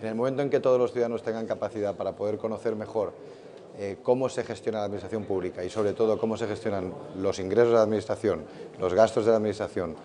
En el momento en que todos los ciudadanos tengan capacidad para poder conocer mejor eh, cómo se gestiona la administración pública y sobre todo cómo se gestionan los ingresos de la administración, los gastos de la administración,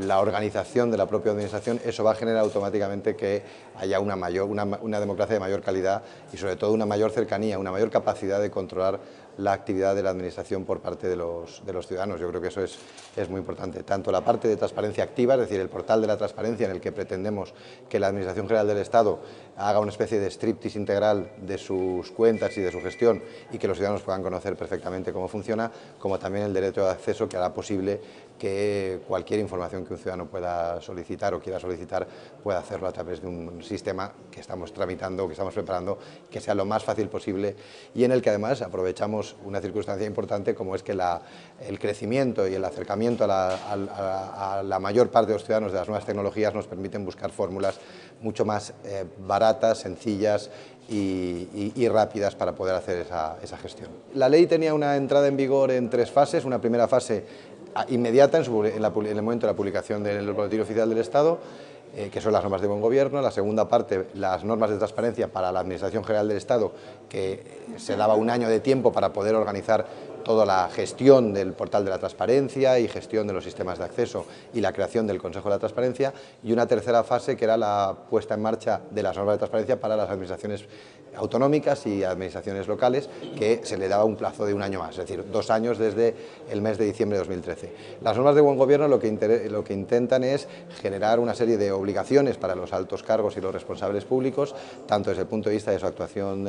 la organización de la propia administración, eso va a generar automáticamente que haya una, mayor, una, democracia de mayor calidad y sobre todo una mayor cercanía, una mayor capacidad de controlar la actividad de la administración por parte de los, de los ciudadanos. Yo creo que eso es, es, muy importante. Tanto la parte de transparencia activa, es decir, el portal de la transparencia en el que pretendemos que la Administración General del Estado haga una especie de striptease integral de sus cuentas y de su gestión y que los ciudadanos puedan conocer perfectamente cómo funciona, como también el derecho de acceso que hará posible que cualquier información que un ciudadano pueda solicitar o quiera solicitar pueda hacerlo a través de un sistema que estamos tramitando, que estamos preparando, que sea lo más fácil posible y en el que además aprovechamos una circunstancia importante como es que el crecimiento y el acercamiento a la, mayor parte de los ciudadanos de las nuevas tecnologías nos permiten buscar fórmulas mucho más eh, baratas, sencillas y, rápidas para poder hacer esa, esa gestión. La ley tenía una entrada en vigor en tres fases, una primera fase inmediata en, el momento de la publicación del Boletín Oficial del Estado, eh, que son las normas de buen gobierno, la segunda parte, las normas de transparencia para la Administración General del Estado, que se daba un año de tiempo para poder organizar toda la gestión del portal de la transparencia y gestión de los sistemas de acceso y la creación del Consejo de la Transparencia y una tercera fase que era la puesta en marcha de las normas de transparencia para las administraciones autonómicas y administraciones locales que se le daba un plazo de un año más, es decir, dos años desde el mes de diciembre de 2013. Las normas de buen gobierno lo que, intentan es generar una serie de obligaciones para los altos cargos y los responsables públicos, tanto desde el punto de vista de su actuación,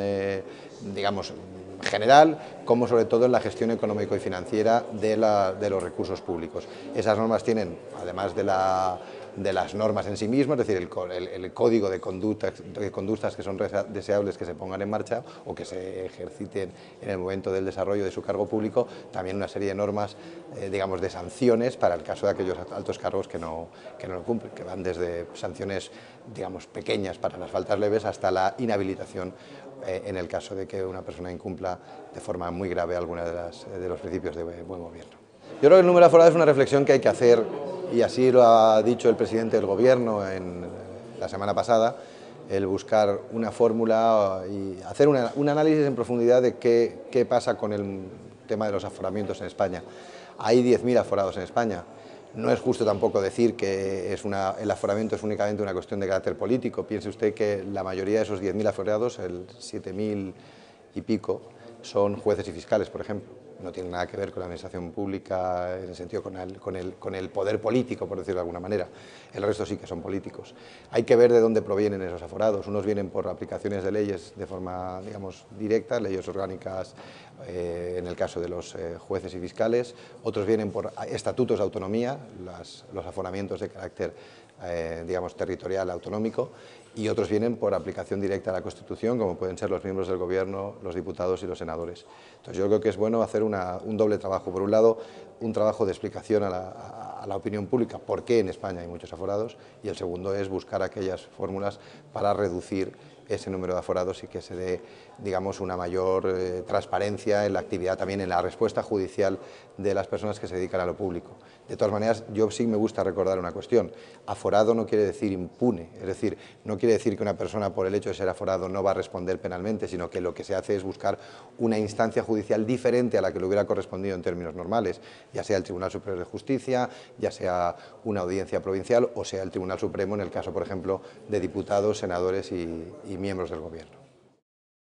digamos, general como sobre todo en la gestión económico y financiera de, la, de los recursos públicos. Esas normas tienen, además de la de las normas en sí mismas, es decir, el, código de conductas, de conductas que son deseables que se pongan en marcha o que se ejerciten en el momento del desarrollo de su cargo público, también una serie de normas, eh, digamos, de sanciones para el caso de aquellos altos cargos que no, que no lo cumplen, que van desde sanciones, digamos, pequeñas para las faltas leves hasta la inhabilitación eh, en el caso de que una persona incumpla de forma muy grave alguno eh, de, los principios de buen gobierno. Yo creo que el número de aforados es una reflexión que hay que hacer, y así lo ha dicho el presidente del Gobierno en eh, la semana pasada, el buscar una fórmula y hacer un análisis en profundidad de qué, qué, pasa con el tema de los aforamientos en España. Hay 10.000 aforados en España. No es justo tampoco decir que es el aforamiento es únicamente una cuestión de carácter político. Piense usted que la mayoría de esos 10.000 aforados, el 7.000 y pico, son jueces y fiscales, por ejemplo no tiene nada que ver con la administración pública en el sentido con el, con, el, poder político, por decirlo de alguna manera. El resto sí que son políticos. Hay que ver de dónde provienen esos aforados. Unos vienen por aplicaciones de leyes de forma, digamos, directa, leyes orgánicas eh, en el caso de los eh, jueces y fiscales. Otros vienen por estatutos de autonomía, los aforamientos de carácter eh, digamos, territorial autonómico y otros vienen por aplicación directa a la Constitución, como pueden ser los miembros del Gobierno, los diputados y los senadores. Entonces yo creo que es bueno hacer un doble trabajo. Por un lado, un trabajo de explicación a la, a la opinión pública por qué en España hay muchos aforados y el segundo es buscar aquellas fórmulas para reducir ese número de aforados y que se dé digamos, una mayor eh, transparencia en la actividad, también en la respuesta judicial de las personas que se dedican a lo público. De todas maneras, yo sí me gusta recordar una cuestión. Aforado no quiere decir impune, es decir, no quiere decir que una persona por el hecho de ser aforado no va a responder penalmente, sino que lo que se hace es buscar una instancia judicial diferente a la que le hubiera correspondido en términos normales, ya sea el Tribunal Superior de Justicia, ya sea una audiencia provincial o sea el Tribunal Supremo, en el caso, por ejemplo, de diputados, senadores y, miembros del Gobierno.